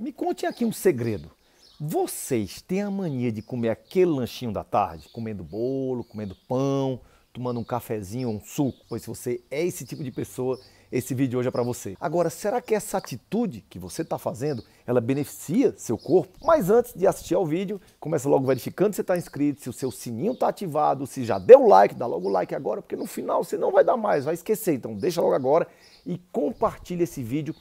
Me conte aqui um segredo. Vocês têm a mania de comer aquele lanchinho da tarde, comendo bolo, comendo pão, tomando um cafezinho, um suco? Pois se você é esse tipo de pessoa, esse vídeo hoje é para você. Agora, será que essa atitude que você está fazendo, ela beneficia seu corpo? Mas antes de assistir ao vídeo, começa logo verificando se está inscrito, se o seu sininho está ativado, se já deu like, dá logo o like agora, porque no final você não vai dar mais, vai esquecer. Então deixa logo agora e compartilha esse vídeo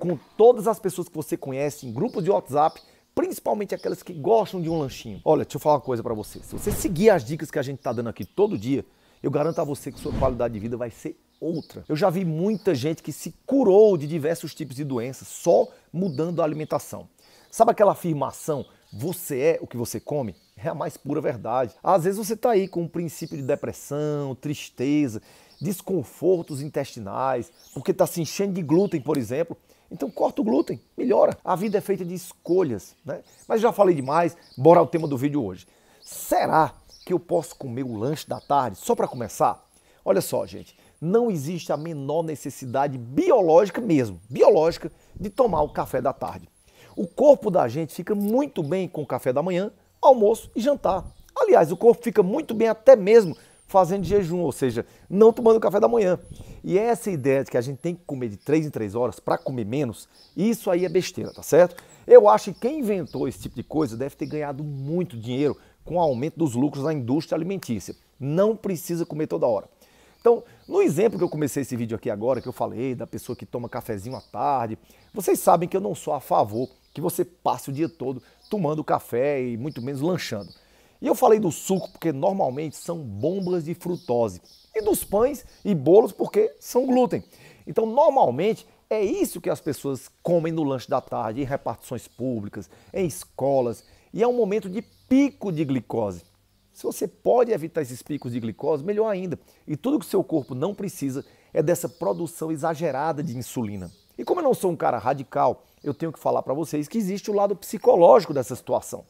com todas as pessoas que você conhece em grupos de WhatsApp, principalmente aquelas que gostam de um lanchinho. Olha, deixa eu falar uma coisa para você. Se você seguir as dicas que a gente está dando aqui todo dia, eu garanto a você que sua qualidade de vida vai ser outra. Eu já vi muita gente que se curou de diversos tipos de doenças só mudando a alimentação. Sabe aquela afirmação, você é o que você come? É a mais pura verdade. Às vezes você está aí com um princípio de depressão, tristeza, desconfortos intestinais, porque está se enchendo de glúten, por exemplo, então corta o glúten, melhora. A vida é feita de escolhas, né? Mas já falei demais, bora ao tema do vídeo hoje. Será que eu posso comer o lanche da tarde só para começar? Olha só, gente, não existe a menor necessidade biológica mesmo, biológica, de tomar o café da tarde. O corpo da gente fica muito bem com o café da manhã, almoço e jantar. Aliás, o corpo fica muito bem até mesmo fazendo jejum, ou seja, não tomando café da manhã. E é essa ideia de que a gente tem que comer de 3 em 3 horas para comer menos, isso aí é besteira, tá certo? Eu acho que quem inventou esse tipo de coisa deve ter ganhado muito dinheiro com o aumento dos lucros na indústria alimentícia. Não precisa comer toda hora. Então, no exemplo que eu comecei esse vídeo aqui agora, que eu falei da pessoa que toma cafezinho à tarde, vocês sabem que eu não sou a favor que você passe o dia todo tomando café e muito menos lanchando. E eu falei do suco porque normalmente são bombas de frutose. E dos pães e bolos porque são glúten. Então, normalmente, é isso que as pessoas comem no lanche da tarde, em repartições públicas, em escolas. E é um momento de pico de glicose. Se você pode evitar esses picos de glicose, melhor ainda. E tudo que o seu corpo não precisa é dessa produção exagerada de insulina. E como eu não sou um cara radical, eu tenho que falar para vocês que existe o lado psicológico dessa situação.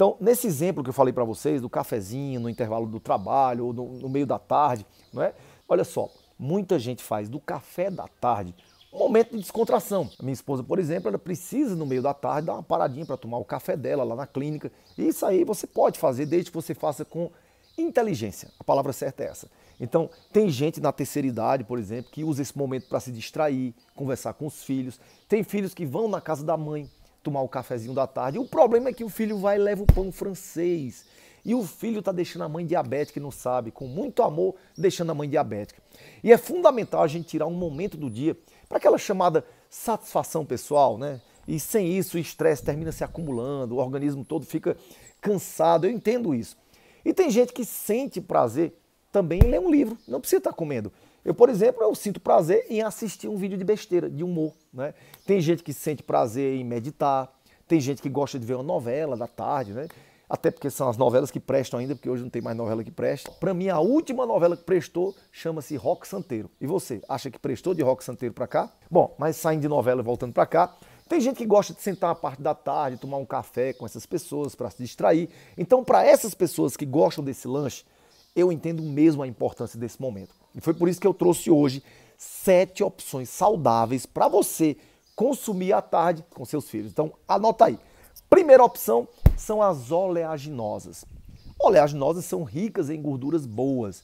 Então, nesse exemplo que eu falei para vocês, do cafezinho no intervalo do trabalho ou no, no, meio da tarde, não é? Olha só, muita gente faz do café da tarde um momento de descontração. A minha esposa, por exemplo, ela precisa no meio da tarde dar uma paradinha para tomar o café dela lá na clínica. E isso aí você pode fazer desde que você faça com inteligência. A palavra certa é essa. Então, tem gente na terceira idade, por exemplo, que usa esse momento para se distrair, conversar com os filhos. Tem filhos que vão na casa da mãe tomar o cafezinho da tarde. o problema é que o filho vai e leva o pão francês. E o filho está deixando a mãe diabética e não sabe, com muito amor, deixando a mãe diabética. E é fundamental a gente tirar um momento do dia para aquela chamada satisfação pessoal, né? E sem isso o estresse termina se acumulando, o organismo todo fica cansado, eu entendo isso. E tem gente que sente prazer também em ler um livro, não precisa estar tá comendo. Eu, por exemplo, eu sinto prazer em assistir um vídeo de besteira, de humor. Né? Tem gente que sente prazer em meditar, tem gente que gosta de ver uma novela da tarde, né? até porque são as novelas que prestam ainda, porque hoje não tem mais novela que presta. Para mim, a última novela que prestou chama-se Rock Santeiro. E você, acha que prestou de Rock Santeiro para cá? Bom, mas saindo de novela e voltando para cá, tem gente que gosta de sentar a parte da tarde, tomar um café com essas pessoas para se distrair. Então, para essas pessoas que gostam desse lanche, eu entendo mesmo a importância desse momento. E foi por isso que eu trouxe hoje sete opções saudáveis para você consumir à tarde com seus filhos. Então, anota aí. Primeira opção são as oleaginosas. Oleaginosas são ricas em gorduras boas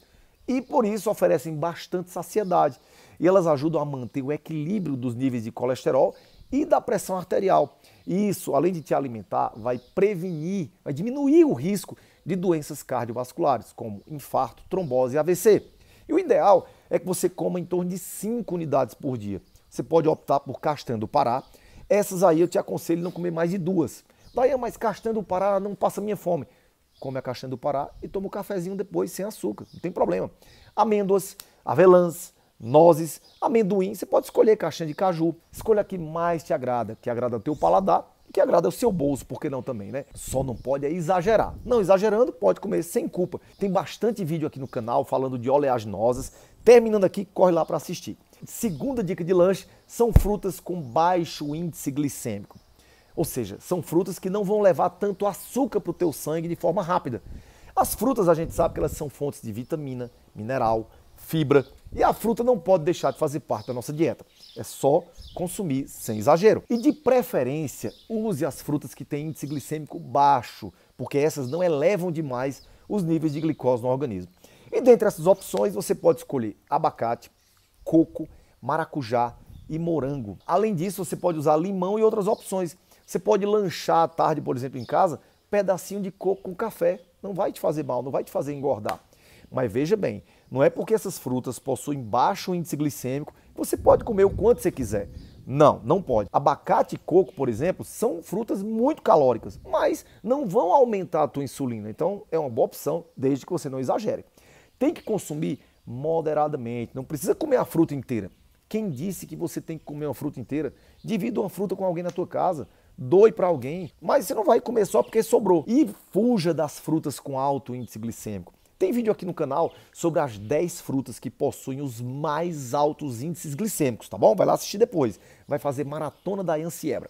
e por isso oferecem bastante saciedade. E elas ajudam a manter o equilíbrio dos níveis de colesterol e da pressão arterial. E Isso, além de te alimentar, vai prevenir, vai diminuir o risco de doenças cardiovasculares, como infarto, trombose e AVC. E o ideal é que você coma em torno de 5 unidades por dia. Você pode optar por castanha do Pará. Essas aí eu te aconselho não comer mais de duas. Daí, é mas castanha do Pará não passa minha fome. Come a castanha do Pará e toma o um cafezinho depois sem açúcar, não tem problema. Amêndoas, avelãs, nozes, amendoim, você pode escolher castanha de caju. Escolha a que mais te agrada, que agrada o teu paladar que agrada o seu bolso, porque não também, né? Só não pode é exagerar. Não exagerando, pode comer sem culpa. Tem bastante vídeo aqui no canal falando de oleaginosas. Terminando aqui, corre lá para assistir. Segunda dica de lanche são frutas com baixo índice glicêmico. Ou seja, são frutas que não vão levar tanto açúcar para o teu sangue de forma rápida. As frutas a gente sabe que elas são fontes de vitamina, mineral, fibra, e a fruta não pode deixar de fazer parte da nossa dieta. É só consumir sem exagero. E de preferência, use as frutas que têm índice glicêmico baixo, porque essas não elevam demais os níveis de glicose no organismo. E dentre essas opções, você pode escolher abacate, coco, maracujá e morango. Além disso, você pode usar limão e outras opções. Você pode lanchar à tarde, por exemplo, em casa, pedacinho de coco com café. Não vai te fazer mal, não vai te fazer engordar. Mas veja bem, não é porque essas frutas possuem baixo índice glicêmico que você pode comer o quanto você quiser. Não, não pode. Abacate e coco, por exemplo, são frutas muito calóricas, mas não vão aumentar a tua insulina. Então é uma boa opção, desde que você não exagere. Tem que consumir moderadamente, não precisa comer a fruta inteira. Quem disse que você tem que comer uma fruta inteira? Divida uma fruta com alguém na tua casa, doe para alguém, mas você não vai comer só porque sobrou. E fuja das frutas com alto índice glicêmico. Tem vídeo aqui no canal sobre as 10 frutas que possuem os mais altos índices glicêmicos, tá bom? Vai lá assistir depois. Vai fazer maratona da Ansiebra.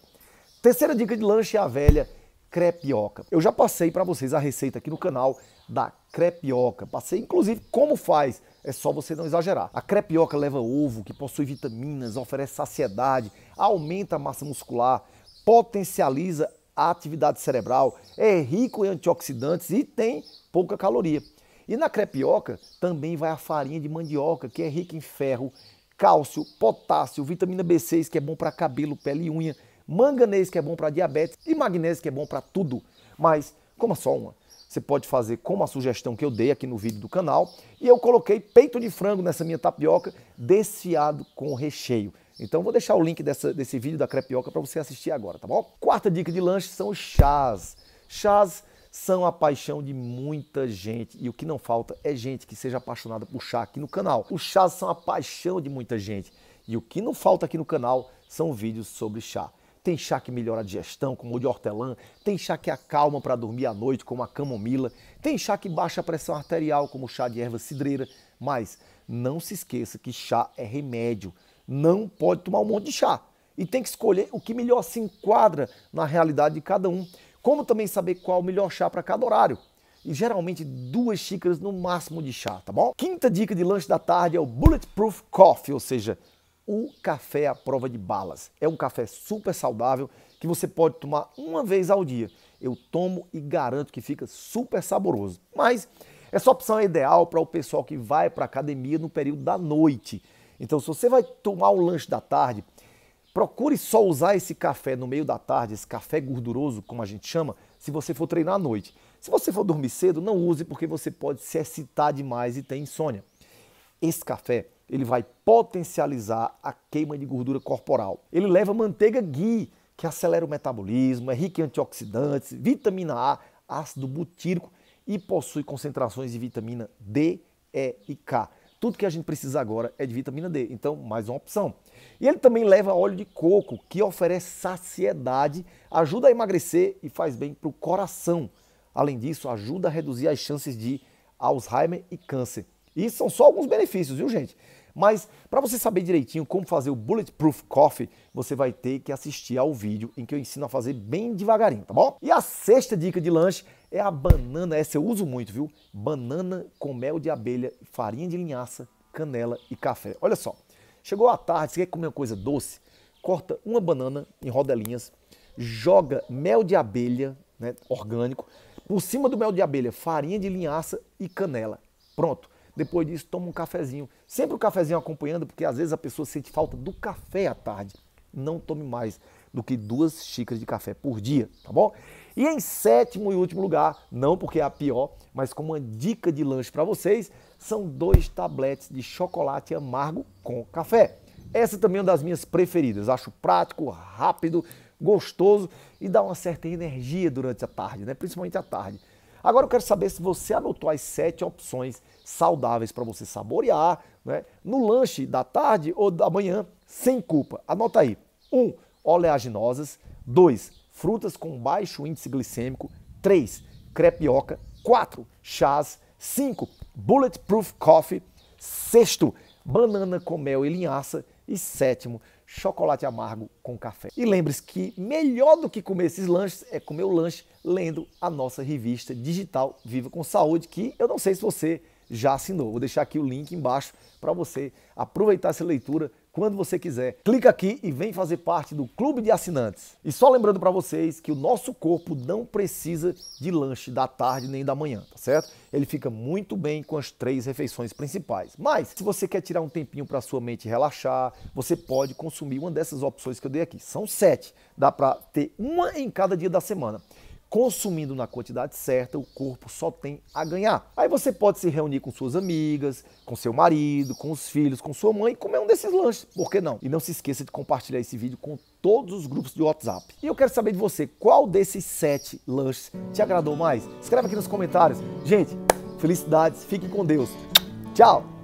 Terceira dica de lanche é a velha crepioca. Eu já passei para vocês a receita aqui no canal da crepioca. Passei inclusive como faz, é só você não exagerar. A crepioca leva ovo, que possui vitaminas, oferece saciedade, aumenta a massa muscular, potencializa a atividade cerebral, é rico em antioxidantes e tem pouca caloria. E na crepioca também vai a farinha de mandioca, que é rica em ferro, cálcio, potássio, vitamina B6, que é bom para cabelo, pele e unha, manganês, que é bom para diabetes, e magnésio, que é bom para tudo. Mas coma só uma. Você pode fazer como a sugestão que eu dei aqui no vídeo do canal. E eu coloquei peito de frango nessa minha tapioca, desfiado com recheio. Então vou deixar o link dessa, desse vídeo da crepioca para você assistir agora, tá bom? Quarta dica de lanche são os chás. Chás são a paixão de muita gente. E o que não falta é gente que seja apaixonada por chá aqui no canal. Os chás são a paixão de muita gente. E o que não falta aqui no canal são vídeos sobre chá. Tem chá que melhora a digestão, como o de hortelã. Tem chá que acalma para dormir à noite, como a camomila. Tem chá que baixa a pressão arterial, como o chá de erva cidreira. Mas não se esqueça que chá é remédio. Não pode tomar um monte de chá. E tem que escolher o que melhor se enquadra na realidade de cada um. Como também saber qual o melhor chá para cada horário. E geralmente duas xícaras no máximo de chá, tá bom? Quinta dica de lanche da tarde é o Bulletproof Coffee, ou seja, o café à prova de balas. É um café super saudável que você pode tomar uma vez ao dia. Eu tomo e garanto que fica super saboroso. Mas essa opção é ideal para o pessoal que vai para academia no período da noite. Então, se você vai tomar o lanche da tarde, Procure só usar esse café no meio da tarde, esse café gorduroso, como a gente chama, se você for treinar à noite. Se você for dormir cedo, não use porque você pode se excitar demais e ter insônia. Esse café, ele vai potencializar a queima de gordura corporal. Ele leva manteiga ghee, que acelera o metabolismo, é rico em antioxidantes, vitamina A, ácido butírico e possui concentrações de vitamina D, E e K. Tudo que a gente precisa agora é de vitamina D, então mais uma opção. E ele também leva óleo de coco, que oferece saciedade, ajuda a emagrecer e faz bem para o coração. Além disso, ajuda a reduzir as chances de Alzheimer e câncer. E são só alguns benefícios, viu, gente? Mas para você saber direitinho como fazer o Bulletproof Coffee, você vai ter que assistir ao vídeo em que eu ensino a fazer bem devagarinho, tá bom? E a sexta dica de lanche é a banana, essa eu uso muito, viu? Banana com mel de abelha, farinha de linhaça, canela e café. Olha só, chegou a tarde, você quer comer uma coisa doce? Corta uma banana em rodelinhas, joga mel de abelha, né, orgânico, por cima do mel de abelha, farinha de linhaça e canela. Pronto. Depois disso, toma um cafezinho. Sempre o um cafezinho acompanhando, porque às vezes a pessoa sente falta do café à tarde. Não tome mais do que duas xícaras de café por dia, tá bom? E em sétimo e último lugar, não porque é a pior, mas como uma dica de lanche para vocês, são dois tabletes de chocolate amargo com café. Essa também é uma das minhas preferidas. Acho prático, rápido, gostoso e dá uma certa energia durante a tarde, né? principalmente à tarde. Agora eu quero saber se você anotou as sete opções saudáveis para você saborear né? no lanche da tarde ou da manhã, sem culpa. Anota aí. 1. Um, oleaginosas. 2. Frutas com baixo índice glicêmico. 3. Crepioca. 4. Chás. 5. Bulletproof coffee. 6. Banana com mel e linhaça. E sétimo, chocolate amargo com café. E lembre-se que melhor do que comer esses lanches é comer o lanche lendo a nossa revista digital Viva com Saúde, que eu não sei se você já assinou. Vou deixar aqui o link embaixo para você aproveitar essa leitura quando você quiser. Clica aqui e vem fazer parte do clube de assinantes. E só lembrando para vocês que o nosso corpo não precisa de lanche da tarde nem da manhã, tá certo? Ele fica muito bem com as três refeições principais. Mas se você quer tirar um tempinho para sua mente relaxar, você pode consumir uma dessas opções que eu dei aqui. São sete, dá para ter uma em cada dia da semana consumindo na quantidade certa, o corpo só tem a ganhar. Aí você pode se reunir com suas amigas, com seu marido, com os filhos, com sua mãe e comer um desses lanches. Por que não? E não se esqueça de compartilhar esse vídeo com todos os grupos de WhatsApp. E eu quero saber de você, qual desses sete lanches te agradou mais? Escreve aqui nos comentários. Gente, felicidades, fiquem com Deus. Tchau!